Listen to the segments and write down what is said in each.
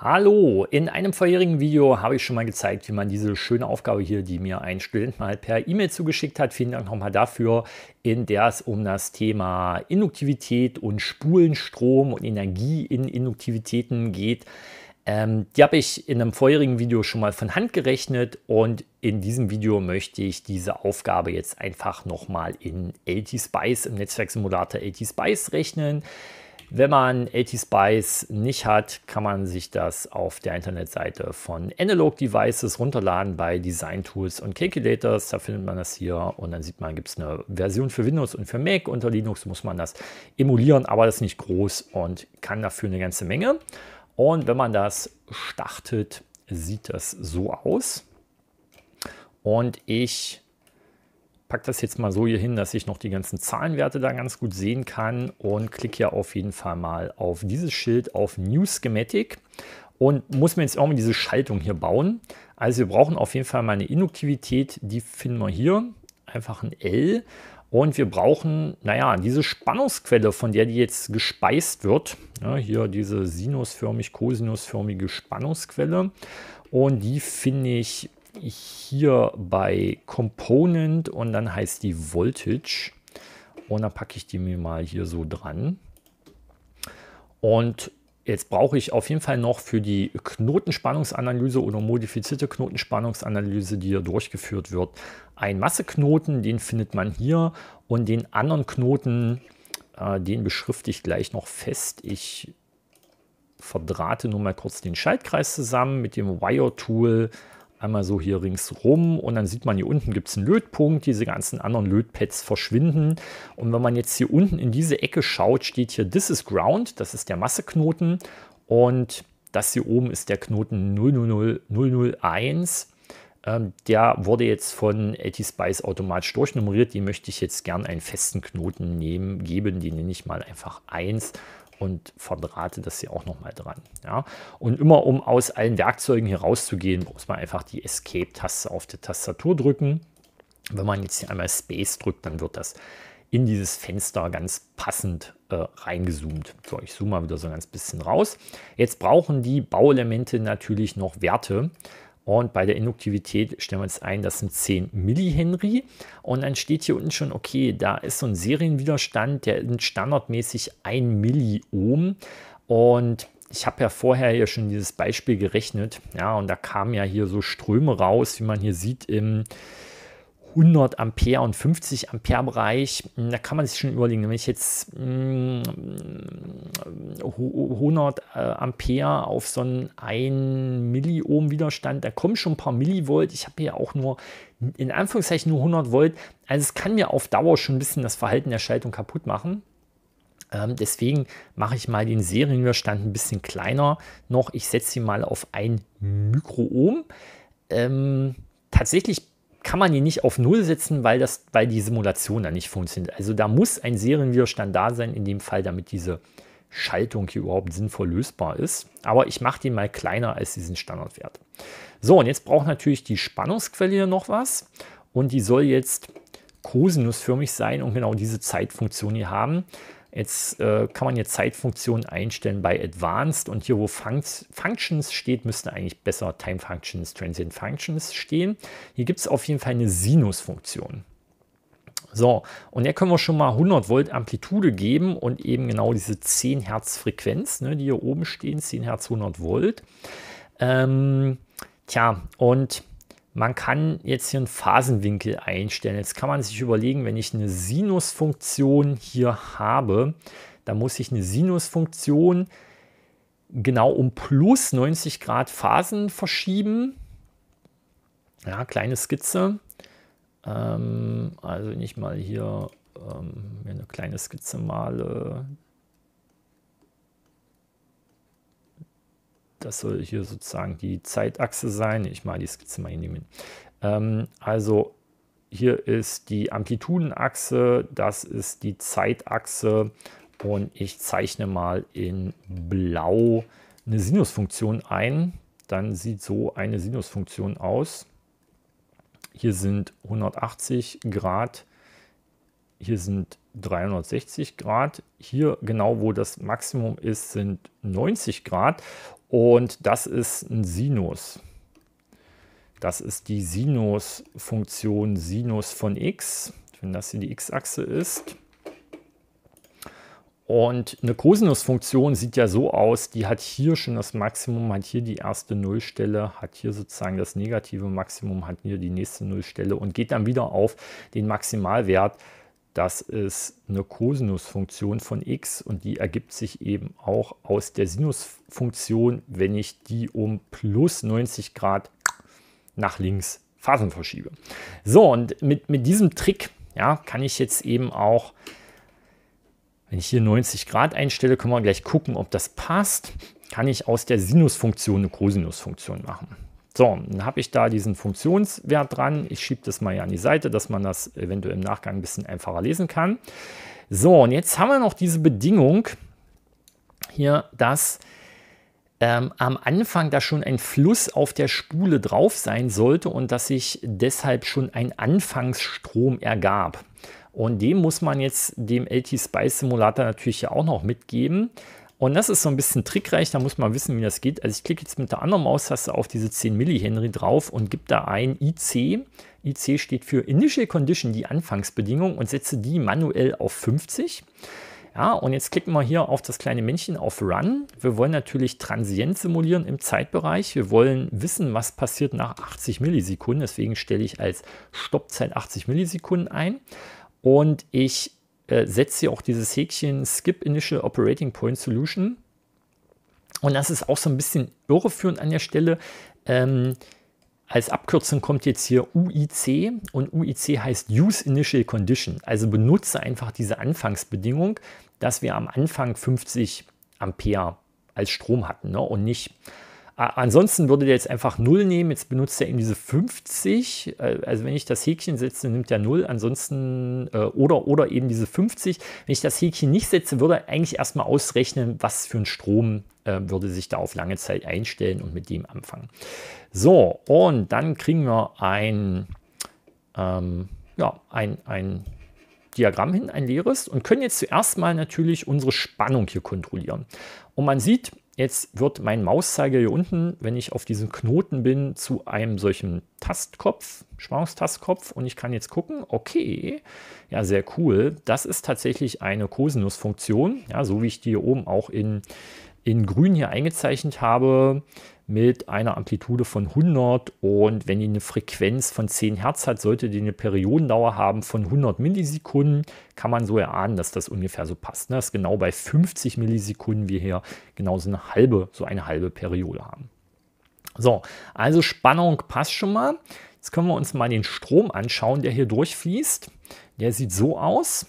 Hallo, in einem vorherigen Video habe ich schon mal gezeigt, wie man diese schöne Aufgabe hier, die mir ein Student mal per E-Mail zugeschickt hat, vielen Dank nochmal dafür, in der es um das Thema Induktivität und Spulenstrom und Energie in Induktivitäten geht. Ähm, die habe ich in einem vorherigen Video schon mal von Hand gerechnet und in diesem Video möchte ich diese Aufgabe jetzt einfach nochmal in LT-Spice, im Netzwerksimulator LT-Spice rechnen. Wenn man Spice nicht hat, kann man sich das auf der Internetseite von Analog Devices runterladen bei Design Tools und Calculators. Da findet man das hier und dann sieht man, gibt es eine Version für Windows und für Mac. Unter Linux muss man das emulieren, aber das ist nicht groß und kann dafür eine ganze Menge. Und wenn man das startet, sieht das so aus. Und ich packe das jetzt mal so hier hin, dass ich noch die ganzen Zahlenwerte da ganz gut sehen kann und klicke ja auf jeden Fall mal auf dieses Schild auf New Schematic und muss mir jetzt irgendwie diese Schaltung hier bauen. Also wir brauchen auf jeden Fall meine Induktivität, die finden wir hier, einfach ein L. Und wir brauchen, naja, diese Spannungsquelle, von der die jetzt gespeist wird. Ja, hier diese sinusförmig-kosinusförmige Spannungsquelle. Und die finde ich hier bei Component und dann heißt die Voltage. Und dann packe ich die mir mal hier so dran. Und jetzt brauche ich auf jeden Fall noch für die Knotenspannungsanalyse oder modifizierte Knotenspannungsanalyse, die hier durchgeführt wird, einen Masseknoten. Den findet man hier und den anderen Knoten, äh, den beschrifte ich gleich noch fest. Ich verdrahte nur mal kurz den Schaltkreis zusammen mit dem Wire-Tool einmal so hier ringsrum und dann sieht man hier unten gibt es einen Lötpunkt, diese ganzen anderen Lötpads verschwinden und wenn man jetzt hier unten in diese Ecke schaut, steht hier This is Ground, das ist der Masseknoten und das hier oben ist der Knoten 000001. Ähm, der wurde jetzt von Spice automatisch durchnummeriert. Die möchte ich jetzt gern einen festen Knoten nehmen, geben. Die nenne ich mal einfach 1 und verdrahte das hier auch nochmal dran. Ja? Und immer um aus allen Werkzeugen hier rauszugehen, muss man einfach die Escape-Taste auf der Tastatur drücken. Wenn man jetzt hier einmal Space drückt, dann wird das in dieses Fenster ganz passend äh, reingezoomt. So, ich zoome mal wieder so ein ganz bisschen raus. Jetzt brauchen die Bauelemente natürlich noch Werte. Und bei der Induktivität stellen wir uns ein, das sind 10 Millihenry. Und dann steht hier unten schon, okay, da ist so ein Serienwiderstand, der sind standardmäßig 1 Milliohm. Und ich habe ja vorher ja schon dieses Beispiel gerechnet. Ja, und da kamen ja hier so Ströme raus, wie man hier sieht im 100 Ampere und 50 Ampere Bereich, hm, da kann man sich schon überlegen, wenn ich jetzt 100 hm, äh, Ampere auf so einen 1 Milliohm Widerstand, da kommen schon ein paar Millivolt, ich habe hier auch nur in Anführungszeichen nur 100 Volt, also es kann mir auf Dauer schon ein bisschen das Verhalten der Schaltung kaputt machen. Ähm, deswegen mache ich mal den Serienwiderstand ein bisschen kleiner noch. Ich setze ihn mal auf 1 Mikrohm. Ähm, tatsächlich kann man ihn nicht auf Null setzen, weil, das, weil die Simulation dann nicht funktioniert. Also da muss ein Serienwiderstand da sein, in dem Fall, damit diese Schaltung hier überhaupt sinnvoll lösbar ist. Aber ich mache den mal kleiner als diesen Standardwert. So, und jetzt braucht natürlich die Spannungsquelle hier noch was. Und die soll jetzt kosinusförmig sein und genau diese Zeitfunktion hier haben. Jetzt äh, kann man jetzt Zeitfunktionen einstellen bei Advanced und hier, wo Fun Functions steht, müssten eigentlich besser Time Functions, Transient Functions stehen. Hier gibt es auf jeden Fall eine Sinusfunktion. So, und hier können wir schon mal 100 Volt Amplitude geben und eben genau diese 10 Hertz Frequenz, ne, die hier oben stehen, 10 Hertz 100 Volt. Ähm, tja, und man kann jetzt hier einen Phasenwinkel einstellen. Jetzt kann man sich überlegen, wenn ich eine Sinusfunktion hier habe, dann muss ich eine Sinusfunktion genau um plus 90 Grad Phasen verschieben. Ja, kleine Skizze. Ähm, also ich mal hier ähm, eine kleine Skizze male. das soll hier sozusagen die Zeitachse sein. Ich mal die Skizze mal hinnehmen. Ähm, also hier ist die Amplitudenachse, das ist die Zeitachse und ich zeichne mal in blau eine Sinusfunktion ein. Dann sieht so eine Sinusfunktion aus. Hier sind 180 Grad, hier sind 360 Grad, hier genau wo das Maximum ist, sind 90 Grad und das ist ein Sinus. Das ist die Sinusfunktion Sinus von x, wenn das hier die x-Achse ist. Und eine Kosinusfunktion sieht ja so aus, die hat hier schon das Maximum, hat hier die erste Nullstelle, hat hier sozusagen das negative Maximum, hat hier die nächste Nullstelle und geht dann wieder auf den Maximalwert das ist eine Kosinusfunktion von x und die ergibt sich eben auch aus der Sinusfunktion, wenn ich die um plus 90 Grad nach links Phasen verschiebe. So, und mit, mit diesem Trick ja, kann ich jetzt eben auch, wenn ich hier 90 Grad einstelle, können wir gleich gucken, ob das passt, kann ich aus der Sinusfunktion eine Kosinusfunktion machen. So, dann habe ich da diesen Funktionswert dran. Ich schiebe das mal hier an die Seite, dass man das eventuell im Nachgang ein bisschen einfacher lesen kann. So, und jetzt haben wir noch diese Bedingung hier, dass ähm, am Anfang da schon ein Fluss auf der Spule drauf sein sollte und dass sich deshalb schon ein Anfangsstrom ergab. Und dem muss man jetzt dem LT Spice Simulator natürlich ja auch noch mitgeben. Und das ist so ein bisschen trickreich, da muss man wissen, wie das geht. Also ich klicke jetzt mit der anderen Maustaste auf diese 10 Millihenry drauf und gebe da ein IC. IC steht für Initial Condition, die Anfangsbedingung und setze die manuell auf 50. Ja, und jetzt klicken wir hier auf das kleine Männchen auf Run. Wir wollen natürlich Transient simulieren im Zeitbereich. Wir wollen wissen, was passiert nach 80 Millisekunden. Deswegen stelle ich als Stoppzeit 80 Millisekunden ein. Und ich äh, setzt hier auch dieses Häkchen Skip Initial Operating Point Solution. Und das ist auch so ein bisschen irreführend an der Stelle. Ähm, als Abkürzung kommt jetzt hier UIC und UIC heißt Use Initial Condition. Also benutze einfach diese Anfangsbedingung, dass wir am Anfang 50 Ampere als Strom hatten ne? und nicht Ansonsten würde der jetzt einfach 0 nehmen, jetzt benutzt er eben diese 50, äh, also wenn ich das Häkchen setze, nimmt er 0, ansonsten äh, oder, oder eben diese 50. Wenn ich das Häkchen nicht setze, würde er eigentlich erstmal ausrechnen, was für ein Strom äh, würde sich da auf lange Zeit einstellen und mit dem anfangen. So, und dann kriegen wir ein, ähm, ja, ein, ein Diagramm hin, ein leeres und können jetzt zuerst mal natürlich unsere Spannung hier kontrollieren. Und man sieht, Jetzt wird mein Mauszeiger hier unten, wenn ich auf diesem Knoten bin, zu einem solchen Tastkopf, Spannungstastkopf und ich kann jetzt gucken, okay, ja, sehr cool. Das ist tatsächlich eine Cosinus-Funktion, ja, so wie ich die hier oben auch in, in grün hier eingezeichnet habe, mit einer Amplitude von 100 und wenn die eine Frequenz von 10 Hertz hat, sollte die eine Periodendauer haben von 100 Millisekunden, kann man so erahnen, dass das ungefähr so passt. Ne? Das ist genau bei 50 Millisekunden wie hier genauso eine halbe, so eine halbe Periode haben. So, also Spannung passt schon mal. Jetzt können wir uns mal den Strom anschauen, der hier durchfließt. Der sieht so aus.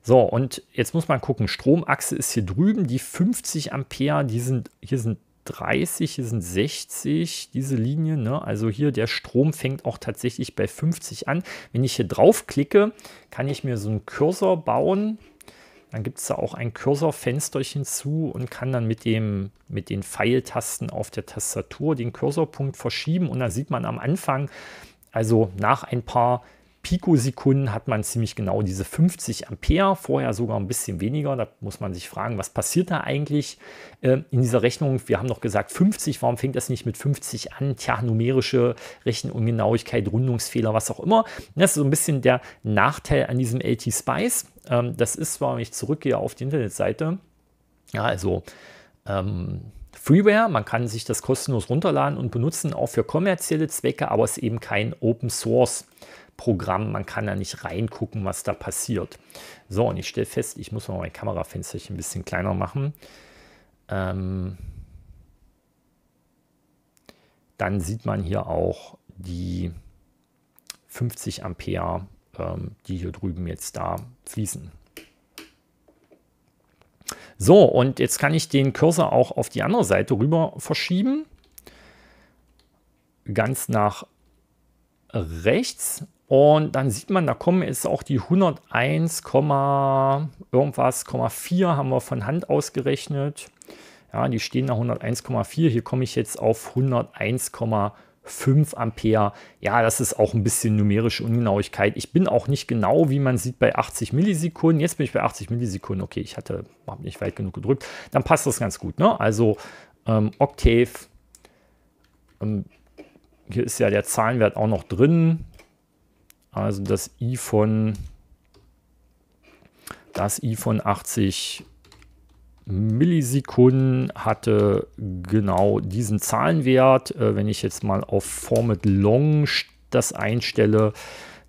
So, und jetzt muss man gucken, Stromachse ist hier drüben, die 50 Ampere, die sind, hier sind 30, hier sind 60, diese Linie. Ne? Also hier der Strom fängt auch tatsächlich bei 50 an. Wenn ich hier drauf klicke, kann ich mir so einen Cursor bauen. Dann gibt es da auch ein Cursorfensterchen zu und kann dann mit, dem, mit den Pfeiltasten auf der Tastatur den Cursorpunkt verschieben. Und dann sieht man am Anfang, also nach ein paar Pikosekunden hat man ziemlich genau diese 50 Ampere, vorher sogar ein bisschen weniger. Da muss man sich fragen, was passiert da eigentlich äh, in dieser Rechnung? Wir haben noch gesagt 50, warum fängt das nicht mit 50 an? Tja, numerische Rechenungenauigkeit, Rundungsfehler, was auch immer. Das ist so ein bisschen der Nachteil an diesem LT Spice. Ähm, das ist, zwar, wenn ich zurückgehe auf die Internetseite, ja, also. Ähm, Freeware, man kann sich das kostenlos runterladen und benutzen, auch für kommerzielle Zwecke, aber es ist eben kein Open Source. Programm, man kann da nicht reingucken, was da passiert. So, und ich stelle fest, ich muss mal mein Kamerafensterchen ein bisschen kleiner machen. Ähm dann sieht man hier auch die 50 Ampere, ähm, die hier drüben jetzt da fließen. So, und jetzt kann ich den Cursor auch auf die andere Seite rüber verschieben. Ganz nach rechts und dann sieht man, da kommen jetzt auch die 101, irgendwas, 4 haben wir von Hand ausgerechnet. Ja, die stehen nach 101,4. Hier komme ich jetzt auf 101,5 Ampere. Ja, das ist auch ein bisschen numerische Ungenauigkeit. Ich bin auch nicht genau, wie man sieht, bei 80 Millisekunden. Jetzt bin ich bei 80 Millisekunden. Okay, ich hatte habe nicht weit genug gedrückt. Dann passt das ganz gut. Ne? Also ähm, Octave. Ähm, hier ist ja der Zahlenwert auch noch drin. Also das i von das i von 80 Millisekunden hatte genau diesen Zahlenwert. Äh, wenn ich jetzt mal auf Format Long das einstelle,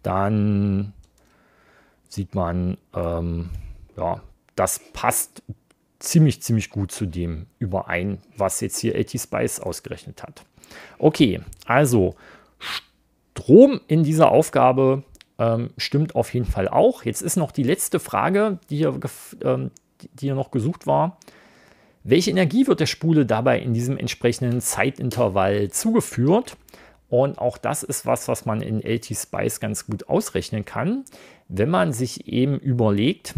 dann sieht man, ähm, ja, das passt ziemlich, ziemlich gut zu dem überein, was jetzt hier AT Spice ausgerechnet hat. Okay, also Strom in dieser Aufgabe ähm, stimmt auf jeden Fall auch. Jetzt ist noch die letzte Frage, die hier, ähm, die hier noch gesucht war. Welche Energie wird der Spule dabei in diesem entsprechenden Zeitintervall zugeführt? Und auch das ist was, was man in LT Spice ganz gut ausrechnen kann, wenn man sich eben überlegt,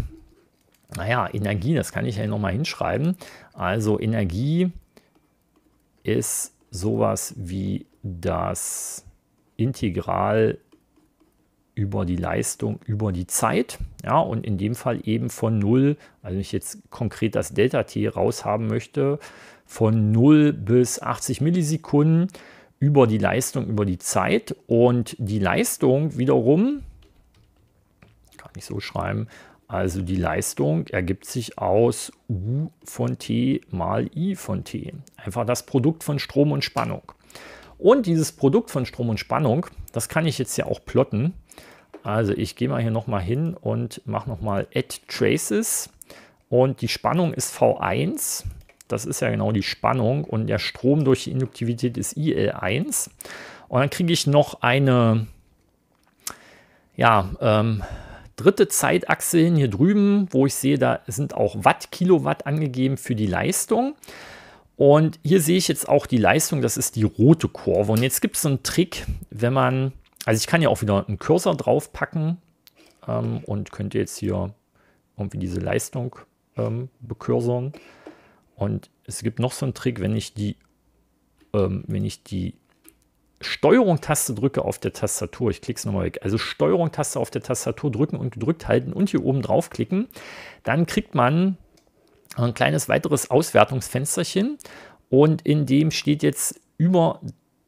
naja, Energie, das kann ich ja nochmal hinschreiben. Also Energie ist sowas wie das integral über die Leistung, über die Zeit. Ja, und in dem Fall eben von 0, also ich jetzt konkret das Delta T raushaben möchte, von 0 bis 80 Millisekunden über die Leistung, über die Zeit. Und die Leistung wiederum, kann ich so schreiben, also die Leistung ergibt sich aus U von T mal I von T. Einfach das Produkt von Strom und Spannung. Und dieses Produkt von Strom und Spannung, das kann ich jetzt ja auch plotten. Also ich gehe mal hier nochmal hin und mache nochmal Add Traces. Und die Spannung ist V1. Das ist ja genau die Spannung. Und der Strom durch die Induktivität ist IL1. Und dann kriege ich noch eine ja, ähm, dritte Zeitachse hin hier drüben, wo ich sehe, da sind auch Watt, Kilowatt angegeben für die Leistung. Und hier sehe ich jetzt auch die Leistung, das ist die rote Kurve. Und jetzt gibt es so einen Trick, wenn man, also ich kann ja auch wieder einen Cursor draufpacken ähm, und könnte jetzt hier irgendwie diese Leistung ähm, bekursern. Und es gibt noch so einen Trick, wenn ich die, ähm, wenn ich die Steuerung-Taste drücke auf der Tastatur, ich klicke es nochmal weg, also Steuerung-Taste auf der Tastatur drücken und gedrückt halten und hier oben draufklicken, dann kriegt man ein kleines weiteres Auswertungsfensterchen und in dem steht jetzt über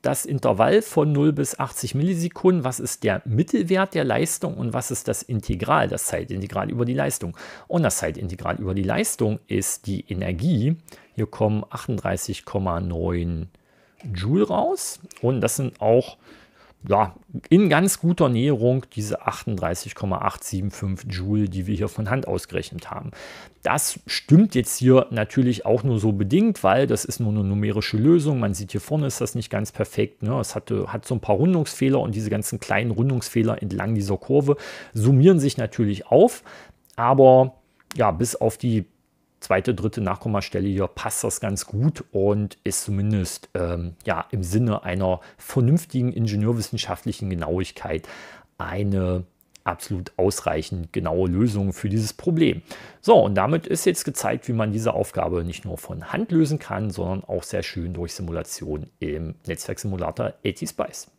das Intervall von 0 bis 80 Millisekunden, was ist der Mittelwert der Leistung und was ist das Integral, das Zeitintegral über die Leistung. Und das Zeitintegral über die Leistung ist die Energie. Hier kommen 38,9 Joule raus und das sind auch ja, in ganz guter Näherung diese 38,875 Joule, die wir hier von Hand ausgerechnet haben. Das stimmt jetzt hier natürlich auch nur so bedingt, weil das ist nur eine numerische Lösung. Man sieht hier vorne ist das nicht ganz perfekt. Ne? Es hatte, hat so ein paar Rundungsfehler und diese ganzen kleinen Rundungsfehler entlang dieser Kurve summieren sich natürlich auf. Aber ja, bis auf die zweite, dritte Nachkommastelle hier passt das ganz gut und ist zumindest ähm, ja, im Sinne einer vernünftigen ingenieurwissenschaftlichen Genauigkeit eine absolut ausreichend genaue Lösung für dieses Problem. So, und damit ist jetzt gezeigt, wie man diese Aufgabe nicht nur von Hand lösen kann, sondern auch sehr schön durch Simulation im Netzwerksimulator AT-Spice.